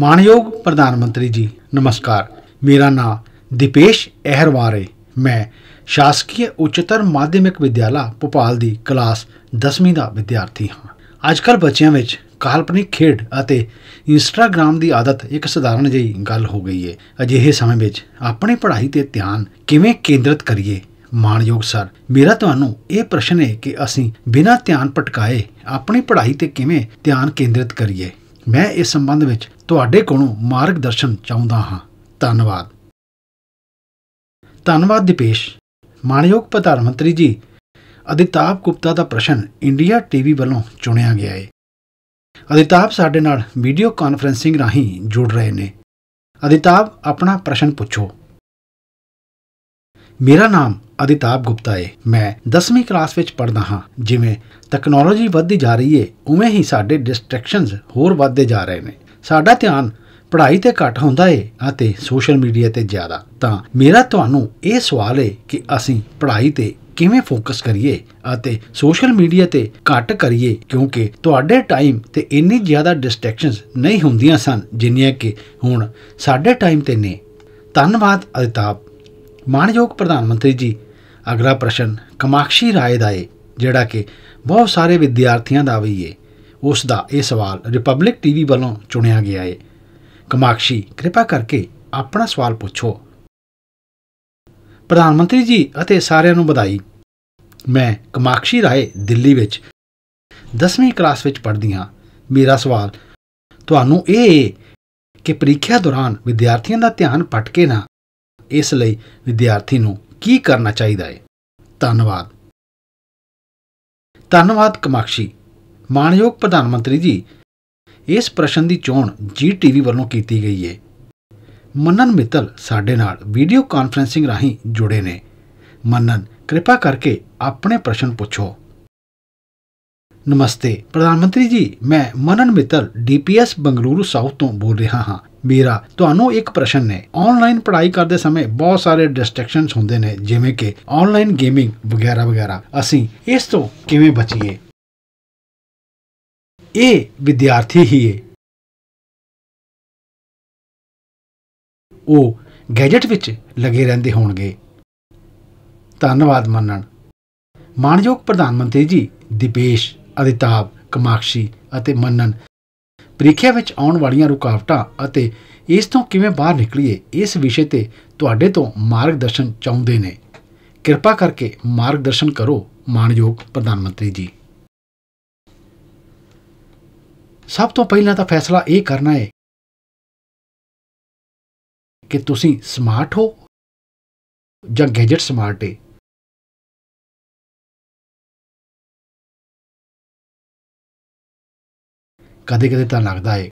ਮਾਨਯੋਗ ਪ੍ਰਧਾਨ ਮੰਤਰੀ ਜੀ ਨਮਸਕਾਰ ਮੇਰਾ ਨਾਮ ਦੀਪੇਸ਼ ਅਹਿਰਵਾਰੇ ਮੈਂ ਸ਼ਾਸਕੀ ਉੱਚਤਰ ਮਾਧਿਅਮਿਕ ਵਿਦਿਆਲਾ ਭੋਪਾਲ ਦੀ ਕਲਾਸ 10ਵੀਂ ਦਾ ਵਿਦਿਆਰਥੀ ਹਾਂ ਅੱਜਕੱਲ ਬੱਚਿਆਂ ਵਿੱਚ ਕਾਲਪਨਿਕ ਖੇਡ ਅਤੇ ਇੰਸਟਾਗ੍ਰam ਦੀ ਆਦਤ ਇੱਕ ਸਧਾਰਨ ਜਿਹੀ ਗੱਲ ਹੋ ਗਈ ਹੈ ਅਜਿਹੇ ਸਮੇਂ ਵਿੱਚ ਆਪਣੀ ਪੜ੍ਹਾਈ ਤੇ ਧਿਆਨ ਕਿਵੇਂ ਕੇਂਦਰਿਤ ਕਰੀਏ ਮਾਨਯੋਗ ਸਰ ਮੇਰਾ ਤੁਹਾਨੂੰ ਇਹ ਪ੍ਰਸ਼ਨ ਹੈ ਕਿ ਅਸੀਂ ਬਿਨਾਂ ਧਿਆਨ ਭਟਕਾਏ ਆਪਣੀ ਪੜ੍ਹਾਈ ਤੇ ਕਿਵੇਂ ਧਿਆਨ ਕੇਂਦਰਿਤ ਕਰੀਏ ਮੈਂ ਇਸ ਸੰਬੰਧ ਵਿੱਚ ਤੁਹਾਡੇ ਕੋਲੋਂ ਮਾਰਗਦਰਸ਼ਨ ਚਾਹੁੰਦਾ ਹਾਂ ਧੰਨਵਾਦ ਧੰਨਵਾਦ ਦੀਪੇਸ਼ ਮਾਨਯੋਗ ਪ੍ਰਧਾਨ ਮੰਤਰੀ ਜੀ ਅਦਿਤਾਪ ਗੁਪਤਾ ਦਾ ਪ੍ਰਸ਼ਨ ਇੰਡੀਆ ਟੀਵੀ ਵੱਲੋਂ ਚੁਣਿਆ ਗਿਆ ਹੈ ਅਦਿਤਾਪ ਸਾਡੇ ਨਾਲ ਵੀਡੀਓ ਕਾਨਫਰੈਂਸਿੰਗ ਰਾਹੀਂ ਜੁੜ ਰਹੇ ਨੇ ਅਦਿਤਾਪ ਆਪਣਾ ਪ੍ਰਸ਼ਨ ਪੁੱਛੋ ਮੇਰਾ ਨਾਮ ਅਦਿਤਾਪ ਗੁਪਤਾ ਹੈ ਮੈਂ 10ਵੀਂ ਕਲਾਸ ਵਿੱਚ ਪੜ੍ਹਦਾ ਹਾਂ ਜਿਵੇਂ ਟੈਕਨੋਲੋਜੀ ਵੱਧਦੀ ਜਾ ਰਹੀ ਹੈ ਉਵੇਂ ਹੀ ਸਾਡੇ ਡਿਸਟਰੈਕਸ਼ਨਸ ਹੋਰ ਵੱਧਦੇ ਜਾ ਰਹੇ ਨੇ ਸਾਡਾ ਧਿਆਨ ਪੜ੍ਹਾਈ ਤੇ ਘੱਟ ਹੁੰਦਾ ਏ ਅਤੇ ਸੋਸ਼ਲ ਮੀਡੀਆ ਤੇ ਜ਼ਿਆਦਾ ਤਾਂ ਮੇਰਾ ਤੁਹਾਨੂੰ ਇਹ ਸਵਾਲ ਏ ਕਿ ਅਸੀਂ ਪੜ੍ਹਾਈ ਤੇ ਕਿਵੇਂ ਫੋਕਸ ਕਰੀਏ ਅਤੇ ਸੋਸ਼ਲ ਮੀਡੀਆ ਤੇ ਘੱਟ ਕਰੀਏ ਕਿਉਂਕਿ ਤੁਹਾਡੇ ਟਾਈਮ ਤੇ ਇੰਨੀ ਜ਼ਿਆਦਾ ਡਿਸਟਰੈਕਸ਼ਨਸ ਨਹੀਂ ਹੁੰਦੀਆਂ ਸਨ ਜਿੰਨੀਆਂ ਕਿ ਹੁਣ ਸਾਡੇ ਟਾਈਮ ਤੇ ਨੇ ਧੰਨਵਾਦ ਅਲਤਾਪ ਮਾਨਯੋਗ ਪ੍ਰਧਾਨ ਮੰਤਰੀ ਜੀ ਅਗਲਾ ਪ੍ਰਸ਼ਨ ਕਮਾਕਸ਼ੀ ਰਾਏ ਦਾ ਏ ਜਿਹੜਾ ਕਿ ਬਹੁਤ ਸਾਰੇ ਵਿਦਿਆਰਥੀਆਂ ਦਾ ਵੀ ਏ ਉਸ ਦਾ ਇਹ ਸਵਾਲ ਰਿਪਬਲਿਕ ਟੀਵੀ ਵੱਲੋਂ ਚੁਣਿਆ ਗਿਆ ਹੈ ਕਮਾਕਸ਼ੀ ਕਿਰਪਾ ਕਰਕੇ ਆਪਣਾ ਸਵਾਲ ਪੁੱਛੋ ਪ੍ਰਧਾਨ ਮੰਤਰੀ ਜੀ ਅਤੇ ਸਾਰਿਆਂ ਨੂੰ ਵਧਾਈ ਮੈਂ ਕਮਾਕਸ਼ੀ ਰਾਏ ਦਿੱਲੀ ਵਿੱਚ 10ਵੀਂ ਕਲਾਸ ਵਿੱਚ ਪੜ੍ਹਦੀ ਹਾਂ ਮੇਰਾ ਸਵਾਲ ਤੁਹਾਨੂੰ ਇਹ ਕਿ ਪ੍ਰੀਖਿਆ ਦੌਰਾਨ ਵਿਦਿਆਰਥੀਆਂ ਦਾ ਧਿਆਨ ਭਟਕੇ ਨਾ ਇਸ ਲਈ ਵਿਦਿਆਰਥੀ ਨੂੰ ਕੀ ਕਰਨਾ ਚਾਹੀਦਾ ਹੈ ਧੰਨਵਾਦ ਧੰਨਵਾਦ ਕਮਾਕਸ਼ੀ ਮਾਨਯੋਗ ਪ੍ਰਧਾਨ ਮੰਤਰੀ ਜੀ ਇਸ ਪ੍ਰਸ਼ਨ ਦੀ ਚੋਣ ਜੀ ਟੀਵੀ ਵੱਲੋਂ ਕੀਤੀ ਗਈ ਹੈ ਮੰਨਨ ਮਿੱਤਲ ਸਾਡੇ ਨਾਲ ਵੀਡੀਓ ਕਾਨਫਰੈਂਸਿੰਗ ਰਾਹੀਂ ਜੁੜੇ ਨੇ ਮੰਨਨ ਕਿਰਪਾ ਕਰਕੇ ਆਪਣੇ ਪ੍ਰਸ਼ਨ ਪੁੱਛੋ ਨਮਸਤੇ ਪ੍ਰਧਾਨ ਮੰਤਰੀ ਜੀ ਮੈਂ ਮਨਨ ਮਿੱਤਲ ਡੀਪੀਐਸ ਬੰਗਲੁਰੂ ਸਾਊਥ ਤੋਂ ਬੋਲ ਰਿਹਾ ਹਾਂ ਮੇਰਾ ਤੁਹਾਨੂੰ ਇੱਕ ਪ੍ਰਸ਼ਨ ਨੇ ਆਨਲਾਈਨ ਪੜ੍ਹਾਈ ਕਰਦੇ ਸਮੇਂ ਬਹੁਤ ਸਾਰੇ ਡਿਸਟਰੈਕਸ਼ਨਸ ਹੁੰਦੇ ਨੇ ਜਿਵੇਂ ਕਿ ਆਨਲਾਈਨ ਗੇਮਿੰਗ ਵਗੈਰਾ ਵਗੈਰਾ ਅਸੀਂ ਇਸ ਤੋਂ ਕਿਵੇਂ ਬਚੀਏ ਇਹ ਵਿਦਿਆਰਥੀ ਹੀ ਹੈ ਉਹ ਗੈਜਟ ਵਿੱਚ ਲੱਗੇ ਰਹਿੰਦੇ ਹੋਣਗੇ ਧੰਨਵਾਦ ਮੰਨਣ ਮਾਨਯੋਗ ਪ੍ਰਧਾਨ ਮੰਤਰੀ ਜੀ ਦਿਪੇਸ਼ ਅਦਿਤਾਬ ਕਮਾਕਸ਼ੀ ਅਤੇ ਮੰਨਨ ਪ੍ਰੀਖਿਆ ਵਿੱਚ ਆਉਣ ਵਾਲੀਆਂ ਰੁਕਾਵਟਾਂ ਅਤੇ ਇਸ ਤੋਂ ਕਿਵੇਂ ਬਾਹਰ ਨਿਕਲੀਏ ਇਸ ਵਿਸ਼ੇ ਤੇ ਤੁਹਾਡੇ ਤੋਂ ਮਾਰਗਦਰਸ਼ਨ ਚਾਹੁੰਦੇ ਨੇ ਕਿਰਪਾ ਕਰਕੇ ਮਾਰਗਦਰਸ਼ਨ ਕਰੋ ਮਾਨਯੋਗ ਪ੍ਰਧਾਨ ਮੰਤਰੀ ਜੀ ਸਭ ਤੋਂ ਪਹਿਲਾਂ ਤਾਂ ਫੈਸਲਾ ਇਹ ਕਰਨਾ ਹੈ ਕਿ ਤੁਸੀਂ ਸਮਾਰਟ ਹੋ ਜਾਂ ਗੈਜਟ ਸਮਾਰਟ ਹੈ ਕਦੇ-ਕਦੇ ਤਾਂ ਲੱਗਦਾ ਹੈ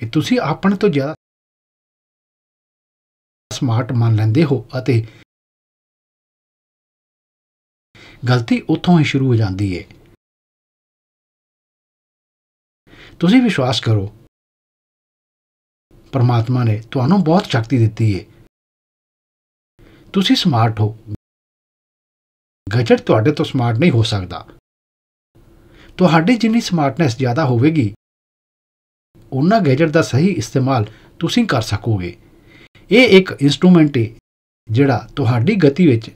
ਕਿ ਤੁਸੀਂ ਆਪਣੇ ਤੋਂ ਜ਼ਿਆਦਾ ਸਮਾਰਟ ਮੰਨ ਲੈਂਦੇ ਹੋ ਅਤੇ ਗਲਤੀ ਉੱਥੋਂ ਹੀ ਸ਼ੁਰੂ ਹੋ ਜਾਂਦੀ ਹੈ ਤੁਸੀਂ ਵਿਸ਼ਵਾਸ ਕਰੋ ਪਰਮਾਤਮਾ ਨੇ ਤੁਹਾਨੂੰ ਬਹੁਤ ਸ਼ਕਤੀ ਦਿੱਤੀ ਹੈ ਤੁਸੀਂ ਸਮਾਰਟ ਹੋ ਗਜਟ ਤੁਹਾਡੇ ਤੋਂ ਸਮਾਰਟ ਨਹੀਂ ਹੋ ਸਕਦਾ ਤੁਹਾਡੀ ਜਿੰਨੀ ਸਮਾਰਟਨੈਸ ਜ਼ਿਆਦਾ ਹੋਵੇਗੀ ਉਹਨਾਂ ਗੈਜਟ ਦਾ ਸਹੀ ਇਸਤੇਮਾਲ ਤੁਸੀਂ ਕਰ ਸਕੋਗੇ ਇਹ ਇੱਕ ਇਨਸਟਰੂਮੈਂਟ ਹੈ ਜਿਹੜਾ ਤੁਹਾਡੀ ਗਤੀ ਵਿੱਚ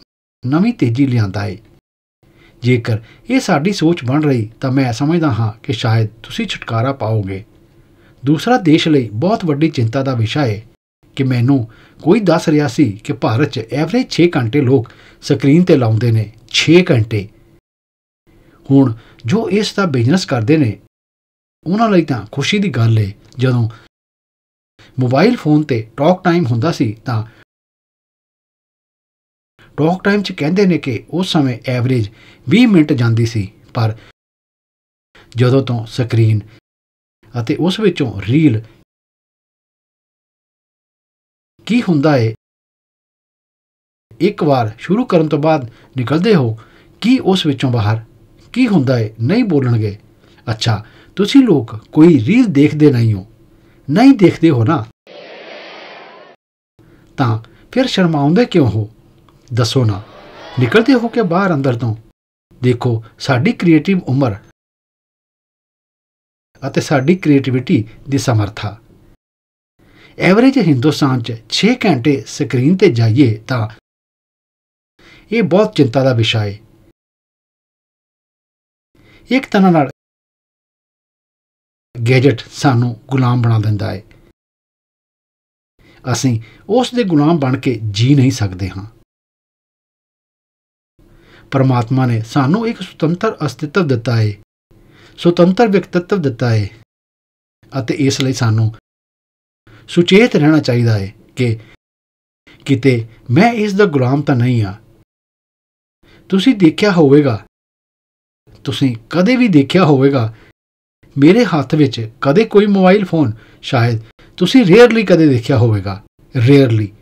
ਨਵੀਂ ਤੇਜ਼ੀ ਲਿਆਂਦਾ ਹੈ ਜੇਕਰ ਇਹ ਸਾਡੀ ਸੋਚ ਬਣ ਰਹੀ ਤਾਂ ਮੈਂ ਸਮਝਦਾ ਹਾਂ ਕਿ ਸ਼ਾਇਦ ਤੁਸੀਂ ਛੁਟਕਾਰਾ ਪਾਓਗੇ ਦੂਸਰਾ ਦੇਸ਼ ਲਈ ਬਹੁਤ ਵੱਡੀ ਚਿੰਤਾ ਦਾ ਵਿਸ਼ਾ ਹੈ ਕਿ ਮੈਨੂੰ ਕੋਈ ਦੱਸ ਰਿਹਾ ਸੀ ਕਿ ਭਾਰਤ 'ਚ ਐਵਰੇਜ 6 ਘੰਟੇ ਲੋਕ ਸਕਰੀਨ ਤੇ ਲਾਉਂਦੇ ਨੇ 6 ਘੰਟੇ ਹੁਣ ਜੋ ਇਸ ਦਾ ਬਿਜ਼ਨਸ ਕਰਦੇ ਨੇ ਉਹਨਾਂ ਲਈ ਤਾਂ ਖੁਸ਼ੀ ਦੀ ਗੱਲ ਹੈ ਜਦੋਂ ਮੋਬਾਈਲ ਫੋਨ ਤੇ ਟਾਕ ਟਾਈਮ ਹੁੰਦਾ ਸੀ ਤਾਂ ਟਾਕ ਟਾਈਮ 'ਚ ਕਹਿੰਦੇ ਨੇ ਕਿ ਉਸ ਸਮੇਂ ਐਵਰੇਜ 20 ਮਿੰਟ ਜਾਂਦੀ ਸੀ ਪਰ ਜਦੋਂ ਤੋਂ ਸਕਰੀਨ ਅਤੇ ਉਸ ਵਿੱਚੋਂ ਰੀਲ ਕੀ ਹੁੰਦਾ ਹੈ ਇੱਕ ਵਾਰ ਸ਼ੁਰੂ ਕਰਨ ਤੋਂ ਬਾਅਦ ਨਿਕਲਦੇ ਹੋ ਕੀ ਉਸ ਵਿੱਚੋਂ ਬਾਹਰ ਕੀ ਹੁੰਦਾ ਹੈ ਨਹੀਂ ਬੋਲਣਗੇ ਅੱਛਾ ਤੁਸੀਂ ਲੋਕ ਕੋਈ ਰੀਲ ਦੇਖਦੇ ਨਹੀਂ ਹੋ ਨਹੀਂ ਦੇਖਦੇ ਹੋ ਨਾ ਤਾਂ ਫਿਰ ਸ਼ਰਮਾਉਂਦੇ ਕਿਉਂ ਹੋ ਦੱਸੋ ਨਾ ਨਿਕਲਦੇ ਹੋ ਕਿ ਬਾਹਰ ਅੰਦਰ ਤੋਂ ਦੇਖੋ ਸਾਡੀ ਕ੍ਰੀਏਟਿਵ ਉਮਰ ਅਤੇ ਸਾਡੀ ਕ੍ਰੀਏਟੀਵਿਟੀ ਦੀ ਸਮਰੱਥਾ ਐਵਰੇਜ ਹਿੰਦੁਸਤਾਨ 'ਚ 6 ਘੰਟੇ ਸਕਰੀਨ ਤੇ ਜਾਈਏ ਤਾਂ ਇਹ ਬਹੁਤ ਚਿੰਤਾ ਦਾ ਵਿਸ਼ਾ ਹੈ ਇੱਕ ਤਰ੍ਹਾਂ ਨਾਲ ਗੈਜਟ ਸਾਨੂੰ ਗੁਲਾਮ ਬਣਾ ਦਿੰਦਾ ਹੈ ਅਸੀਂ ਉਸ ਦੇ ਗੁਲਾਮ ਬਣ ਕੇ ਜੀ ਨਹੀਂ ਸਕਦੇ ਹਾਂ ਪਰਮਾਤਮਾ ਨੇ ਸਾਨੂੰ ਇੱਕ ਸੁਤੰਤਰ ਅਸਤਿਤਵ ਦਿੱਤਾ ਹੈ ਸੁਤੰਤਰ ਵਿਅਕਤੀਤਵ ਦਿੱਤਾ ਹੈ ਅਤੇ ਇਸ ਲਈ ਸਾਨੂੰ ਸੁਚੇਤ ਰਹਿਣਾ ਚਾਹੀਦਾ ਹੈ ਕਿ ਕਿਤੇ ਮੈਂ ਇਸ ਦਾ ਗੁਲਾਮ ਤਾਂ ਨਹੀਂ ਆ ਤੁਸੀਂ ਦੇਖਿਆ ਹੋਵੇਗਾ ਤੁਸੀਂ ਕਦੇ ਵੀ ਦੇਖਿਆ ਹੋਵੇਗਾ ਮੇਰੇ ਹੱਥ ਵਿੱਚ ਕਦੇ ਕੋਈ ਮੋਬਾਈਲ ਫੋਨ ਸ਼ਾਇਦ ਤੁਸੀਂ ਰੇਅਰਲੀ ਕਦੇ ਦੇਖਿਆ ਹੋਵੇਗਾ ਰੇਅਰਲੀ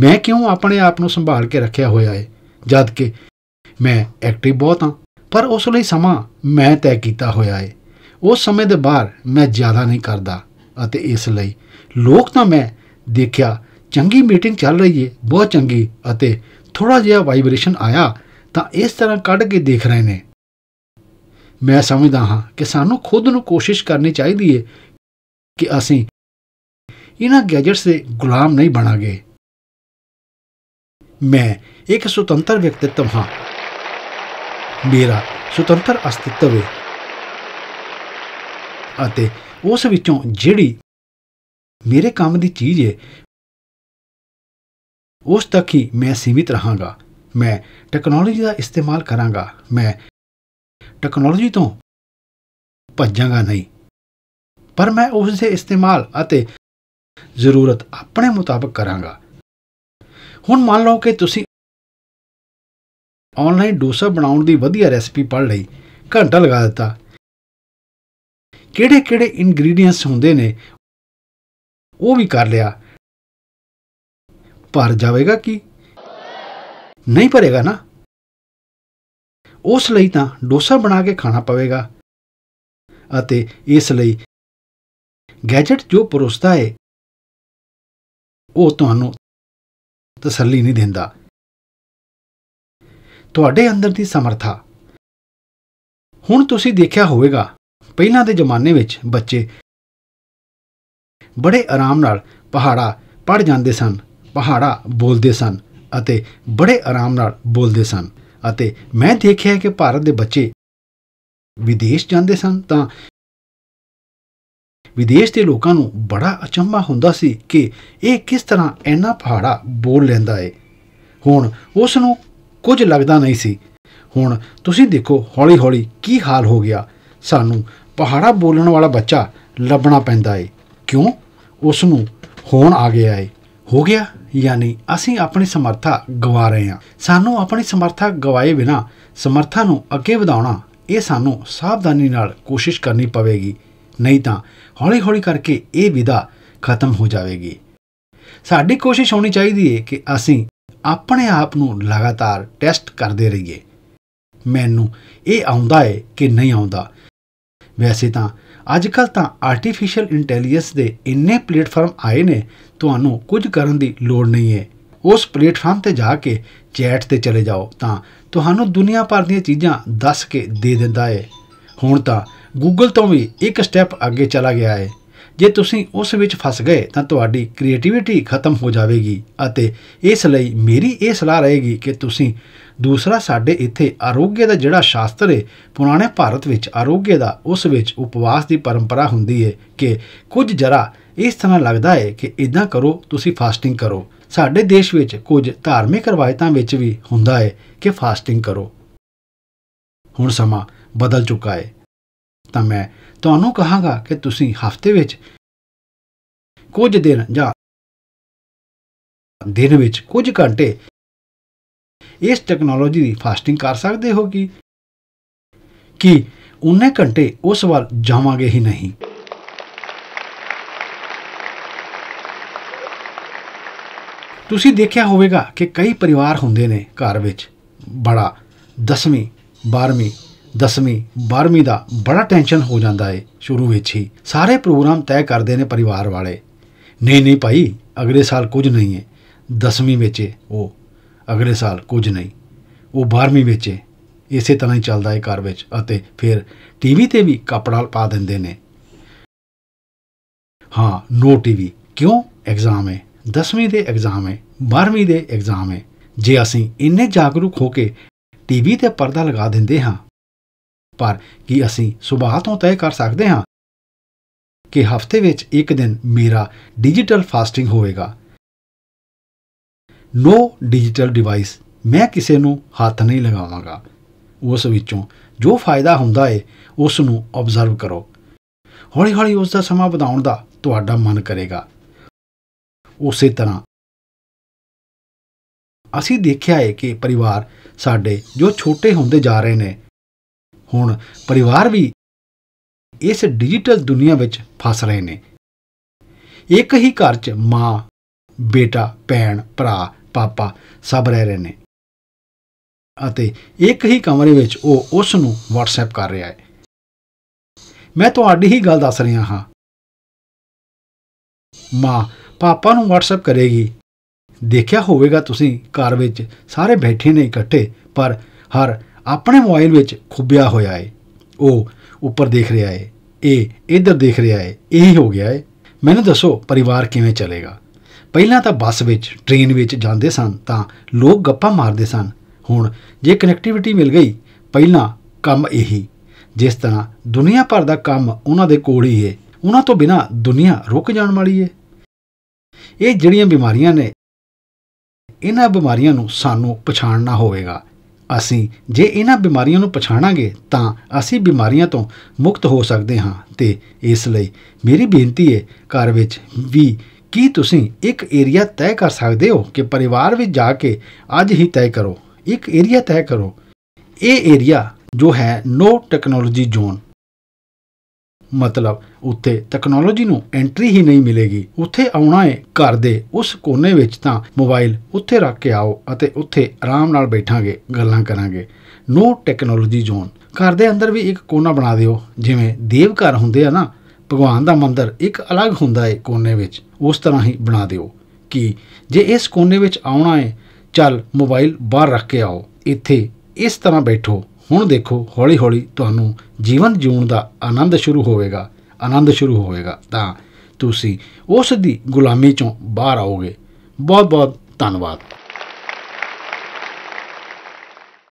ਮੈਂ ਕਿਉਂ ਆਪਣੇ ਆਪ ਨੂੰ ਸੰਭਾਲ ਕੇ ਰੱਖਿਆ ਹੋਇਆ ਹੈ ਜਦ ਕਿ ਮੈਂ ਐਕਟਿਵ ਬਹੁਤ ਹਾਂ ਪਰ ਉਸ ਲਈ ਸਮਾਂ ਮੈਂ ਤੈਅ ਕੀਤਾ ਹੋਇਆ ਹੈ ਉਸ ਸਮੇਂ ਦੇ ਬਾਹਰ ਮੈਂ ਜ਼ਿਆਦਾ ਨਹੀਂ ਕਰਦਾ ਅਤੇ ਇਸ ਲਈ ਲੋਕ ਤਾਂ ਮੈਂ ਦੇਖਿਆ ਚੰਗੀ ਮੀਟਿੰਗ ਚੱਲ ਰਹੀ ਹੈ ਬਹੁਤ ਚੰਗੀ ਅਤੇ ਥੋੜਾ ਜਿਹਾ ਵਾਈਬ੍ਰੇਸ਼ਨ ਆਇਆ ਤਾਂ ਇਸ ਤਰ੍ਹਾਂ ਕੱਢ ਕੇ ਦੇਖ ਰਹੇ ਨੇ ਮੈਂ ਸਮਝਦਾ ਹਾਂ ਕਿ ਸਾਨੂੰ ਖੁਦ ਨੂੰ ਕੋਸ਼ਿਸ਼ ਕਰਨੀ ਚਾਹੀਦੀ ਹੈ ਕਿ ਅਸੀਂ ਇਹਨਾਂ ਗੈਜਟਸ ਦੇ ਗੁਲਾਮ ਨਹੀਂ ਬਣਾਂਗੇ ਮੈਂ ਇੱਕ ਸੁਤੰਤਰ ਵਿਅਕਤੀਤਵ ਹਾਂ ਮੇਰਾ ਸੁਤੰਤਰ ਅਸਤਿਤਵ ਹੈ ਅਤੇ ਉਸ ਵਿੱਚੋਂ ਜਿਹੜੀ ਮੇਰੇ ਕੰਮ ਦੀ ਚੀਜ਼ ਹੈ ਉਸ ਤੱਕ ਹੀ ਮੈਂ ਸੀਮਿਤ ਰਹਾਂਗਾ ਮੈਂ ਟੈਕਨੋਲੋਜੀ ਦਾ ਇਸਤੇਮਾਲ ਕਰਾਂਗਾ ਮੈਂ ਟੈਕਨੋਲੋਜੀ ਤੋਂ ਭੱਜਾਂਗਾ ਨਹੀਂ ਪਰ ਮੈਂ ਉਸ ਦੇ ਇਸਤੇਮਾਲ ਅਤੇ ਜ਼ਰੂਰਤ ਆਪਣੇ ਮੁਤਾਬਕ ਕਰਾਂਗਾ ਹੁਣ ਮੰਨ ਲਓ ਕਿ ਤੁਸੀਂ ਆਨਲਾਈਨ ਡੋਸਾ ਬਣਾਉਣ ਦੀ ਵਧੀਆ ਰੈਸਪੀ ਪੜ ਲਈ ਘੰਟਾ ਲਗਾ ਦਿੱਤਾ ਕਿਹੜੇ-ਕਿਹੜੇ ਇਨਗਰੀਡੀਐਂਟਸ ਹੁੰਦੇ ਨੇ ਉਹ ਵੀ ਕਰ ਲਿਆ ਪਰ ਜਾਵੇਗਾ ਕੀ ਨਹੀਂ ਪਰੇਗਾ ਨਾ ਉਸ ਲਈ ਤਾਂ ਡੋਸਾ ਬਣਾ ਕੇ ਖਾਣਾ ਪਵੇਗਾ ਅਤੇ ਇਸ ਲਈ ਗੈਜਟ ਜੋ ਪਰੋਸਦਾ ਹੈ ਉਹ ਤੁਹਾਨੂੰ ਤਸੱਲੀ ਨਹੀਂ ਦਿੰਦਾ ਤੁਹਾਡੇ ਅੰਦਰ ਦੀ ਸਮਰਥਾ ਹੁਣ ਤੁਸੀਂ ਦੇਖਿਆ ਹੋਵੇਗਾ ਪਹਿਲਾਂ ਦੇ ਜ਼ਮਾਨੇ ਵਿੱਚ ਬੱਚੇ ਬੜੇ ਆਰਾਮ ਨਾਲ ਪਹਾੜਾ ਪੜ ਜਾਂਦੇ ਸਨ ਪਹਾੜਾ ਬੋਲਦੇ ਸਨ ਅਤੇ ਬੜੇ ਆਰਾਮ ਨਾਲ ਬੋਲਦੇ ਸਨ ਅਤੇ ਮੈਂ ਦੇਖਿਆ ਕਿ ਭਾਰਤ ਦੇ ਬੱਚੇ ਵਿਦੇਸ਼ ਜਾਂਦੇ ਸਨ ਤਾਂ ਵਿਦੇਸ਼ ਦੇ ਲੋਕਾਂ ਨੂੰ ਬੜਾ ਅਚੰਭਾ ਹੁੰਦਾ ਸੀ ਕਿ ਇਹ ਕਿਸ ਤਰ੍ਹਾਂ ਇੰਨਾ ਪਹਾੜਾ ਬੋਲ ਲੈਂਦਾ ਏ ਹੁਣ ਉਸ ਨੂੰ ਕੁਝ ਲੱਗਦਾ ਨਹੀਂ ਸੀ ਹੁਣ ਤੁਸੀਂ ਦੇਖੋ ਹੌਲੀ-ਹੌਲੀ ਕੀ ਹਾਲ ਹੋ ਗਿਆ ਸਾਨੂੰ ਪਹਾੜਾ ਬੋਲਣ ਵਾਲਾ ਬੱਚਾ ਲੱਭਣਾ ਪੈਂਦਾ ਏ ਕਿਉਂ ਉਸ ਨੂੰ ਹੋਣ ਆ ਗਿਆ ਏ ਹੋ ਗਿਆ ਯਾਨੀ ਅਸੀਂ ਆਪਣੀ ਸਮਰੱਥਾ ਗਵਾ ਰਹੇ ਹਾਂ ਸਾਨੂੰ ਆਪਣੀ ਸਮਰੱਥਾ ਗਵਾਏ ਬਿਨਾ ਸਮਰੱਥਾ ਨੂੰ ਅੱਗੇ ਵਧਾਉਣਾ ਇਹ ਸਾਨੂੰ ਸਾਵਧਾਨੀ ਨਾਲ ਕੋਸ਼ਿਸ਼ ਕਰਨੀ ਪਵੇਗੀ ਨਹੀਂ ਤਾਂ ਹੌਲੀ-ਹੌਲੀ ਕਰਕੇ ਇਹ ਵਿਦਾ ਖਤਮ ਹੋ ਜਾਵੇਗੀ ਸਾਡੀ ਕੋਸ਼ਿਸ਼ ਹੋਣੀ ਚਾਹੀਦੀ ਹੈ ਕਿ ਅਸੀਂ ਆਪਣੇ ਆਪ ਨੂੰ ਲਗਾਤਾਰ ਟੈਸਟ ਕਰਦੇ ਰਹੀਏ ਮੈਨੂੰ ਇਹ ਆਉਂਦਾ ਹੈ ਕਿ ਨਹੀਂ ਆਉਂਦਾ ਵੈਸੇ ਤਾਂ ਅੱਜਕੱਲ ਤਾਂ ਆਰਟੀਫੀਸ਼ੀਅਲ ਇੰਟੈਲੀਜੈਂਸ ਦੇ ਇੰਨੇ ਪਲੇਟਫਾਰਮ ਆਏ ਨੇ ਤੁਹਾਨੂੰ ਕੁਝ ਕਰਨ ਦੀ ਲੋੜ ਨਹੀਂ ਹੈ ਉਸ ਪਲੇਟਫਾਰਮ ਤੇ ਜਾ ਕੇ ਚੈਟ ਤੇ ਚਲੇ ਜਾਓ ਤਾਂ ਤੁਹਾਨੂੰ ਦੁਨੀਆ ਭਰ ਦੀਆਂ ਚੀਜ਼ਾਂ ਦੱਸ ਕੇ ਦੇ ਦਿੰਦਾ ਹੈ ਹੁਣ ਤਾਂ ਗੂਗਲ ਤੋਂ ਵੀ ਇੱਕ ਸਟੈਪ ਅੱਗੇ ਚਲਾ ਗਿਆ ਹੈ ਜੇ ਤੁਸੀਂ ਉਸ ਵਿੱਚ ਫਸ ਗਏ ਤਾਂ ਤੁਹਾਡੀ ਕ੍ਰੀਏਟੀਵਿਟੀ ਖਤਮ ਹੋ ਜਾਵੇਗੀ ਅਤੇ ਇਸ ਲਈ ਮੇਰੀ ਇਹ ਸਲਾਹ ਰਹੇਗੀ ਕਿ ਤੁਸੀਂ ਦੂਸਰਾ ਸਾਡੇ ਇੱਥੇ ਆਰੋਗਯ ਦਾ ਜਿਹੜਾ ਸ਼ਾਸਤਰ ਹੈ ਪੁਰਾਣੇ ਭਾਰਤ ਵਿੱਚ ਆਰੋਗਯ ਦਾ ਉਸ ਵਿੱਚ ਉਪਵਾਸ ਦੀ ਪਰੰਪਰਾ ਹੁੰਦੀ ਹੈ ਕਿ ਕੁਝ ਜਰਾ ਇਸ ਤਰ੍ਹਾਂ ਲੱਗਦਾ ਹੈ ਕਿ ਇਦਾਂ ਕਰੋ ਤੁਸੀਂ ਫਾਸਟਿੰਗ ਕਰੋ ਸਾਡੇ ਦੇਸ਼ ਵਿੱਚ ਕੁਝ ਧਾਰਮਿਕ ਰਵਾਇਤਾਂ ਵਿੱਚ ਵੀ ਹੁੰਦਾ ਹੈ ਕਿ ਫਾਸਟਿੰਗ ਕਰੋ ਹੁਣ ਸਮਾਂ ਬਦਲ ਚੁੱਕਾ ਹੈ ਤਾਂ ਮੈਂ ਤੁਹਾਨੂੰ ਕਹਾਂਗਾ ਕਿ ਤੁਸੀਂ ਹਫ਼ਤੇ ਵਿੱਚ ਕੁਝ ਦਿਨ ਜਾਂ ਦਿਨ ਵਿੱਚ ਕੁਝ ਘੰਟੇ ਇਸ ਟੈਕਨੋਲੋਜੀ ਦੀ ਫਾਸਟਿੰਗ ਕਰ ਸਕਦੇ ਹੋ ਕਿ ਕਿ ਉਹਨੇ ਘੰਟੇ ਉਸ ਵੱਲ ਜਾਵਾਂਗੇ ਹੀ ਨਹੀਂ ਤੁਸੀਂ ਦੇਖਿਆ ਹੋਵੇਗਾ ਕਿ ਕਈ ਪਰਿਵਾਰ ਹੁੰਦੇ ਨੇ ਘਰ ਵਿੱਚ ਬੜਾ ਦਸਵੀਂ 12ਵੀਂ 10ਵੀਂ 12ਵੀਂ ਦਾ ਬੜਾ ਟੈਨਸ਼ਨ ਹੋ ਜਾਂਦਾ ਏ ਸ਼ੁਰੂ ਵਿੱਚ ਹੀ ਸਾਰੇ ਪ੍ਰੋਗਰਾਮ ਤੈਅ ਕਰਦੇ ਨੇ ਪਰਿਵਾਰ ਵਾਲੇ ਨਹੀਂ ਨਹੀਂ ਭਾਈ ਅਗਲੇ ਸਾਲ ਕੁਝ ਨਹੀਂ ਏ 10ਵੀਂ ਵਿੱਚ ਉਹ ਅਗਲੇ ਸਾਲ ਕੁਝ ਨਹੀਂ ਉਹ 12ਵੀਂ ਵਿੱਚ ਇਸੇ ਤਰ੍ਹਾਂ ਹੀ ਚੱਲਦਾ ਏ ਘਰ ਵਿੱਚ ਅਤੇ ਫਿਰ ਟੀਵੀ ਤੇ ਵੀ ਕਪੜਾ ਪਾ ਦਿੰਦੇ ਨੇ ਹਾਂ ਨੋ ਟੀਵੀ ਕਿਉਂ ਐਗਜ਼ਾਮ ਏ 10ਵੀਂ ਦੇ ਐਗਜ਼ਾਮ ਏ 12ਵੀਂ ਦੇ ਐਗਜ਼ਾਮ ਏ ਜੇ ਅਸੀਂ ਇੰਨੇ ਜਾਗਰੂਕ ਹੋ ਕੇ ਟੀਵੀ ਤੇ ਪਰਦਾ ਲਗਾ ਦਿੰਦੇ ਹਾਂ ਪਰ ਕੀ ਅਸੀਂ ਸੁਭਾਅ ਤੋਂ ਤੈਅ ਕਰ ਸਕਦੇ ਹਾਂ ਕਿ ਹਫਤੇ ਵਿੱਚ ਇੱਕ ਦਿਨ ਮੇਰਾ ਡਿਜੀਟਲ ਫਾਸਟਿੰਗ ਹੋਵੇਗਾ ਨੋ ਡਿਜੀਟਲ ਡਿਵਾਈਸ ਮੈਂ ਕਿਸੇ ਨੂੰ ਹੱਥ ਨਹੀਂ ਲਗਾਵਾਂਗਾ ਉਸ ਵਿੱਚੋਂ ਜੋ ਫਾਇਦਾ ਹੁੰਦਾ ਏ ਉਸ ਨੂੰ ਆਬਜ਼ਰਵ ਕਰੋ ਹੌਲੀ-ਹੌਲੀ ਉਸ ਦਾ ਸਮਾਂ ਵਧਾਉਣ ਦਾ ਤੁਹਾਡਾ ਮਨ ਕਰੇਗਾ ਉਸੇ ਤਰ੍ਹਾਂ ਅਸੀਂ ਦੇਖਿਆ ਹੈ ਕਿ ਪਰਿਵਾਰ ਸਾਡੇ ਜੋ ਛੋਟੇ ਹੁੰਦੇ ਜਾ ਰਹੇ ਨੇ ਹੁਣ ਪਰਿਵਾਰ ਵੀ ਇਸ ਡਿਜੀਟਲ ਦੁਨੀਆ ਵਿੱਚ ਫਸ ਰਹੇ ਨੇ ਇੱਕ ਹੀ ਘਰ 'ਚ ਮਾਂ ਬੇਟਾ ਭੈਣ ਭਰਾ ਪਾਪਾ ਸਭ ਰਹਿ ਰਹੇ ਨੇ ਅਤੇ ਇੱਕ ਹੀ ਕਮਰੇ ਵਿੱਚ ਉਹ ਉਸ ਨੂੰ WhatsApp ਕਰ ਰਿਹਾ ਹੈ ਮੈਂ ਤੁਹਾਡੀ ਹੀ ਗੱਲ ਦੱਸ ਰਿਹਾ ਹਾਂ ਮਾਂ ਪਾਪਾ ਨੂੰ WhatsApp ਕਰੇਗੀ ਦੇਖਿਆ ਹੋਵੇਗਾ ਤੁਸੀਂ ਘਰ ਵਿੱਚ ਸਾਰੇ ਬੈਠੇ ਨੇ ਇਕੱਠੇ ਪਰ ਹਰ ਆਪਣੇ ਮੋਬਾਈਲ ਵਿੱਚ ਖੁੱਬਿਆ ਹੋਇਆ ਏ ਉਹ ਉੱਪਰ ਦੇਖ ਰਿਹਾ ਏ ਇਹ ਇਧਰ ਦੇਖ ਰਿਹਾ ਏ ਇਹੀ ਹੋ ਗਿਆ ਏ ਮੈਨੂੰ ਦੱਸੋ ਪਰਿਵਾਰ ਕਿਵੇਂ ਚੱਲੇਗਾ ਪਹਿਲਾਂ ਤਾਂ ਬੱਸ ਵਿੱਚ ਟ੍ਰੇਨ ਵਿੱਚ ਜਾਂਦੇ ਸਨ ਤਾਂ ਲੋਕ ਗੱਪਾਂ ਮਾਰਦੇ ਸਨ ਹੁਣ ਜੇ ਕਨੈਕਟੀਵਿਟੀ ਮਿਲ ਗਈ ਪਹਿਲਾਂ ਕੰਮ ਇਹੀ ਜਿਸ ਤਰ੍ਹਾਂ ਦੁਨੀਆ ਭਰ ਦਾ ਕੰਮ ਉਹਨਾਂ ਦੇ ਕੋਲ ਹੀ ਏ ਉਹਨਾਂ ਤੋਂ ਬਿਨਾ ਦੁਨੀਆ ਰੁਕ ਜਾਣ ਵਾਲੀ ਏ ਇਹ ਜਿਹੜੀਆਂ ਬਿਮਾਰੀਆਂ ਨੇ ਇਹਨਾਂ ਬਿਮਾਰੀਆਂ ਨੂੰ ਸਾਨੂੰ ਪਛਾਣਨਾ ਹੋਵੇਗਾ ਅਸੀਂ ਜੇ ਇਹਨਾਂ ਬਿਮਾਰੀਆਂ ਨੂੰ ਪਛਾਣਾਂਗੇ ਤਾਂ ਅਸੀਂ ਬਿਮਾਰੀਆਂ ਤੋਂ ਮੁਕਤ ਹੋ ਸਕਦੇ ਹਾਂ ਤੇ ਇਸ ਲਈ ਮੇਰੀ ਬੇਨਤੀ ਹੈ ਘਰ ਵਿੱਚ ਵੀ ਕੀ ਤੁਸੀਂ ਇੱਕ ਏਰੀਆ ਤੈਅ ਕਰ ਸਕਦੇ ਹੋ ਕਿ ਪਰਿਵਾਰ ਵਿੱਚ ਜਾ ਕੇ ਅੱਜ ਹੀ ਤੈਅ ਕਰੋ ਇੱਕ ਏਰੀਆ ਤੈਅ ਕਰੋ ਇਹ ਏਰੀਆ ਜੋ ਹੈ ਨੋ ਟੈਕਨੋਲੋਜੀ ਜ਼ੋਨ ਮਤਲਬ ਉੱਤੇ ਟੈਕਨੋਲੋਜੀ ਨੂੰ ਐਂਟਰੀ ਹੀ ਨਹੀਂ ਮਿਲੇਗੀ ਉੱਥੇ ਆਉਣਾ ਹੈ ਘਰ ਦੇ ਉਸ ਕੋਨੇ ਵਿੱਚ ਤਾਂ ਮੋਬਾਈਲ ਉੱਥੇ ਰੱਖ ਕੇ ਆਓ ਅਤੇ ਉੱਥੇ ਆਰਾਮ ਨਾਲ ਬੈਠਾਂਗੇ ਗੱਲਾਂ ਕਰਾਂਗੇ ਨੋ ਟੈਕਨੋਲੋਜੀ ਜ਼ੋਨ ਘਰ ਦੇ ਅੰਦਰ ਵੀ ਇੱਕ ਕੋਨਾ ਬਣਾ ਦਿਓ ਜਿਵੇਂ ਦੇਵ ਘਰ ਹੁੰਦੇ ਆ ਨਾ ਭਗਵਾਨ ਦਾ ਮੰਦਿਰ ਇੱਕ ਅਲੱਗ ਹੁੰਦਾ ਹੈ ਕੋਨੇ ਵਿੱਚ ਉਸ ਤਰ੍ਹਾਂ ਹੀ ਬਣਾ ਦਿਓ ਕਿ ਜੇ ਇਸ ਕੋਨੇ ਵਿੱਚ ਆਉਣਾ ਹੈ ਚੱਲ ਮੋਬਾਈਲ ਬਾਹਰ ਰੱਖ ਕੇ ਆਓ ਇੱਥੇ ਇਸ ਤਰ੍ਹਾਂ ਬੈਠੋ ਹੁਣ ਦੇਖੋ ਹੌਲੀ ਹੌਲੀ ਤੁਹਾਨੂੰ ਜੀਵਨ ਜਿਉਣ ਦਾ ਆਨੰਦ ਸ਼ੁਰੂ ਹੋਵੇਗਾ ਆਨੰਦ ਸ਼ੁਰੂ ਹੋਵੇਗਾ ਤਾਂ ਤੁਸੀਂ ਉਸ ਦੀ ਗੁਲਾਮੀ ਚੋਂ ਬਾਹਰ ਆਓਗੇ ਬਹੁਤ ਬਹੁਤ ਧੰਨਵਾਦ